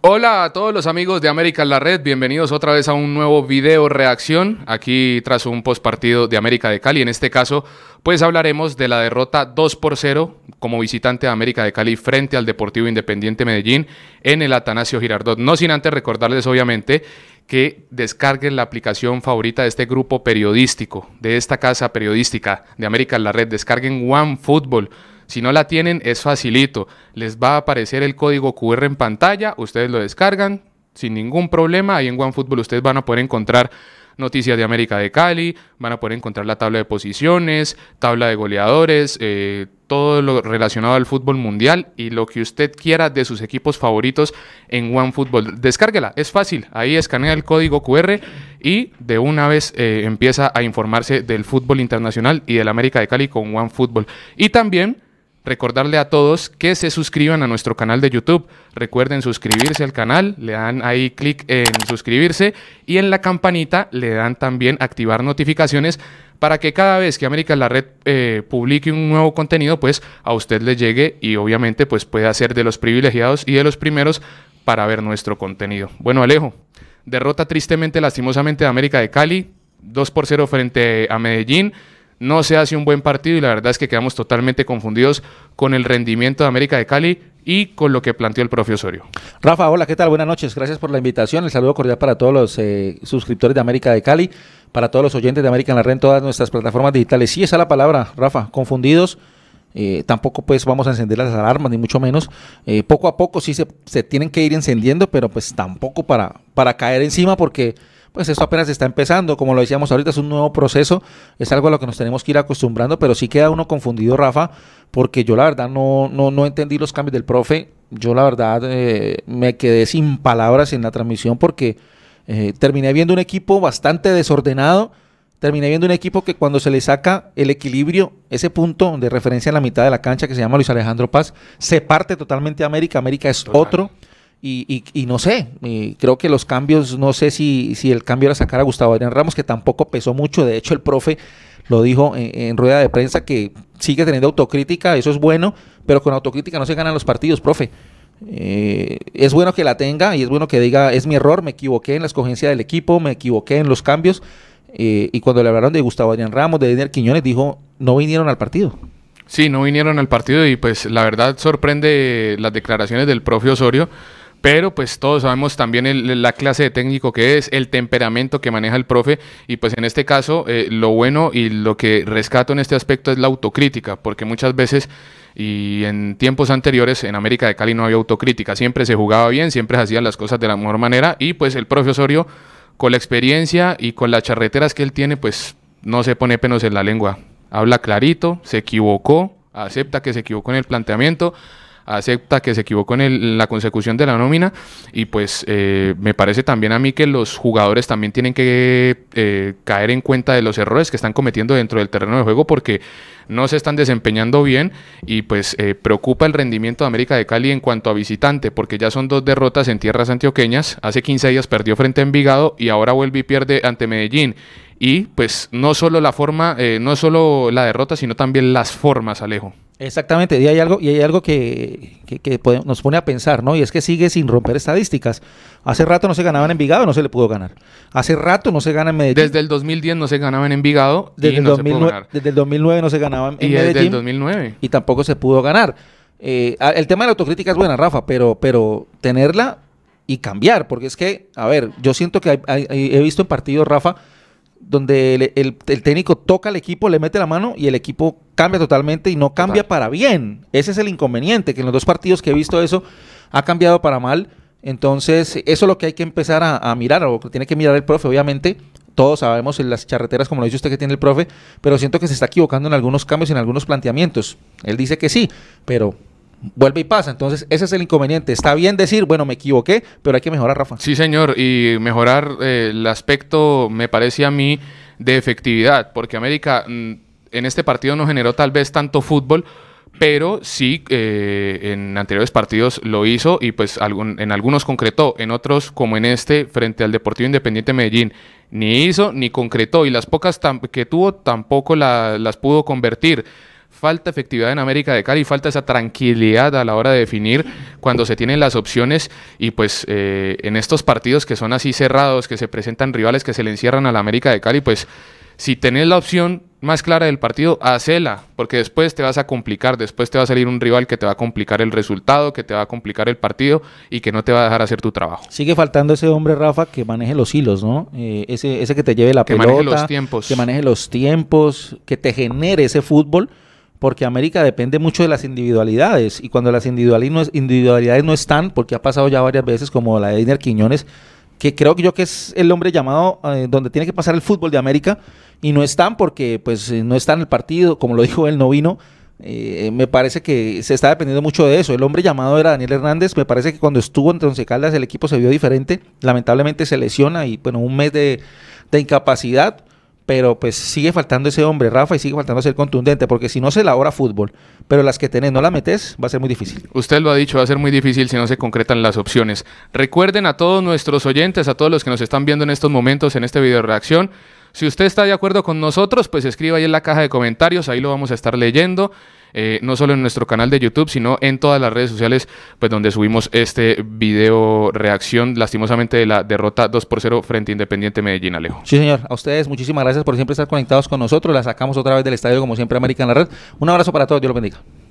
Hola a todos los amigos de América en la Red, bienvenidos otra vez a un nuevo video reacción, aquí tras un postpartido de América de Cali, en este caso pues hablaremos de la derrota 2 por 0 como visitante de América de Cali frente al Deportivo Independiente Medellín en el Atanasio Girardot, no sin antes recordarles obviamente que descarguen la aplicación favorita de este grupo periodístico, de esta casa periodística de América en la Red, descarguen OneFootball si no la tienen, es facilito. Les va a aparecer el código QR en pantalla, ustedes lo descargan sin ningún problema. Ahí en OneFootball ustedes van a poder encontrar noticias de América de Cali, van a poder encontrar la tabla de posiciones, tabla de goleadores, eh, todo lo relacionado al fútbol mundial y lo que usted quiera de sus equipos favoritos en OneFootball. Descárguela, es fácil, ahí escanea el código QR y de una vez eh, empieza a informarse del fútbol internacional y del América de Cali con OneFootball. Y también recordarle a todos que se suscriban a nuestro canal de YouTube. Recuerden suscribirse al canal, le dan ahí clic en suscribirse y en la campanita le dan también activar notificaciones para que cada vez que América en la Red eh, publique un nuevo contenido, pues a usted le llegue y obviamente pues pueda ser de los privilegiados y de los primeros para ver nuestro contenido. Bueno, Alejo, derrota tristemente, lastimosamente de América de Cali, 2 por 0 frente a Medellín no se hace un buen partido y la verdad es que quedamos totalmente confundidos con el rendimiento de América de Cali y con lo que planteó el profe Osorio. Rafa, hola, ¿qué tal? Buenas noches, gracias por la invitación, el saludo cordial para todos los eh, suscriptores de América de Cali, para todos los oyentes de América en la Red todas nuestras plataformas digitales. Sí, esa es la palabra, Rafa, confundidos. Eh, tampoco pues vamos a encender las alarmas, ni mucho menos. Eh, poco a poco sí se, tienen que ir encendiendo, pero pues tampoco para, para caer encima porque pues eso apenas está empezando. Como lo decíamos ahorita, es un nuevo proceso, es algo a lo que nos tenemos que ir acostumbrando, pero sí queda uno confundido, Rafa, porque yo la verdad no, no, no entendí los cambios del profe. Yo la verdad eh, me quedé sin palabras en la transmisión porque eh, terminé viendo un equipo bastante desordenado. Terminé viendo un equipo que cuando se le saca el equilibrio, ese punto de referencia en la mitad de la cancha que se llama Luis Alejandro Paz, se parte totalmente a América. América es otro y, no sé, creo que los cambios, no sé si, si el cambio era sacar a Gustavo Adrián Ramos, que tampoco pesó mucho. De hecho, el profe lo dijo en, rueda de prensa que sigue teniendo autocrítica, eso es bueno, pero con autocrítica no se ganan los partidos, profe. Eh, es bueno que la tenga y es bueno que diga, es mi error, me equivoqué en la escogencia del equipo, me equivoqué en los cambios. Eh, y cuando le hablaron de Gustavo Adrián Ramos, de Daniel Quiñones, dijo, no vinieron al partido. Sí, no vinieron al partido y pues la verdad sorprende las declaraciones del profe Osorio pero pues todos sabemos también la clase de técnico que es, el temperamento que maneja el profe y pues en este caso eh, lo bueno y lo que rescato en este aspecto es la autocrítica, porque muchas veces y en tiempos anteriores en América de Cali no había autocrítica, siempre se jugaba bien, siempre se hacían las cosas de la mejor manera y pues el profe Osorio con la experiencia y con las charreteras que él tiene pues no se pone penos en la lengua, habla clarito, se equivocó, acepta que se equivocó en el planteamiento acepta que se equivocó en la consecución de la nómina y pues eh, me parece también a mí que los jugadores también tienen que eh, caer en cuenta de los errores que están cometiendo dentro del terreno de juego porque no se están desempeñando bien y pues eh, preocupa el rendimiento de América de Cali en cuanto a visitante porque ya son dos derrotas en tierras antioqueñas, hace 15 días perdió frente a Envigado y ahora vuelve y pierde ante Medellín y pues no solo la forma, eh, no solo la derrota, sino también las formas, Alejo. Exactamente, y hay algo, y hay algo que, nos pone a pensar, ¿no? Y es que sigue sin romper estadísticas. Hace rato no se ganaba en Envigado, no se le pudo ganar. Hace rato no se gana en Medellín. Desde el 2010 no se ganaba en Envigado. Desde, y el, 2009, desde el 2009 no se ganaba en, y Medellín. Desde el 2009. Y tampoco se pudo ganar. Eh, el tema de la autocrítica es buena, Rafa, pero, pero tenerla y cambiar, porque es que, a ver, yo siento que he visto en partidos, Rafa, donde el, técnico toca al equipo, le mete la mano y el equipo cambia totalmente y no cambia para bien. Ese es el inconveniente, que en los dos partidos que he visto eso ha cambiado para mal. Entonces, eso es lo que hay que empezar a, mirar, o que tiene que mirar el profe, obviamente. Todos sabemos en las charreteras, como lo dice usted que tiene el profe, pero siento que se está equivocando en algunos cambios, y en algunos planteamientos. Él dice que sí, pero vuelve y pasa. Entonces, ese es el inconveniente. Está bien decir, bueno, me equivoqué, pero hay que mejorar, Rafa. Sí, señor, y mejorar eh, el aspecto, me parece a mí, de efectividad, porque América mm, en este partido no generó tal vez tanto fútbol. Pero sí, eh, en anteriores partidos lo hizo y pues en algunos concretó, en otros como en este frente al Deportivo Independiente Medellín, ni hizo ni concretó y las pocas que tuvo tampoco las pudo convertir falta efectividad en América de Cali, falta esa tranquilidad a la hora de definir cuando se tienen las opciones y pues eh, en estos partidos que son así cerrados, que se presentan rivales que se le encierran a la América de Cali, pues si tenés la opción más clara del partido, hacela, porque después te vas a complicar, después te va a salir un rival que te va a complicar el resultado, que te va a complicar el partido y que no te va a dejar hacer tu trabajo. Sigue faltando ese hombre, Rafa, que maneje los hilos, ¿no? Eh, ese, ese que te lleve la que maneje los tiempos. que maneje los tiempos, que te genere ese fútbol porque América depende mucho de las individualidades y cuando las individualidades no están, porque ha pasado ya varias veces como la de Edner Quiñones, que creo yo que es el hombre llamado eh, donde tiene que pasar el fútbol de América y no están porque pues eh, no está en el partido, como lo dijo él, no vino. Eh, me parece que se está dependiendo mucho de eso. El hombre llamado era Daniel Hernández. Me parece que cuando estuvo en Once el equipo se vio diferente. Lamentablemente se lesiona y bueno, un mes de incapacidad pero pues sigue faltando ese hombre, Rafa, y sigue faltando ser contundente, porque si no se elabora fútbol, pero las que tenés no la metes, va a ser muy difícil. Usted lo ha dicho, va a ser muy difícil si no se concretan las opciones. Recuerden a todos nuestros oyentes, a todos los que nos están viendo en estos momentos en este video reacción, si usted está de acuerdo con nosotros, pues escriba ahí en la caja de comentarios, ahí lo vamos a estar leyendo. Eh, no solo en nuestro canal de YouTube, sino en todas las redes sociales, pues donde subimos este video reacción, lastimosamente, de la derrota 2 por 0 frente a Independiente Medellín, Alejo. Sí, señor, a ustedes muchísimas gracias por siempre estar conectados con nosotros, la sacamos otra vez del estadio, como siempre, América en la Red. Un abrazo para todos, Dios los bendiga.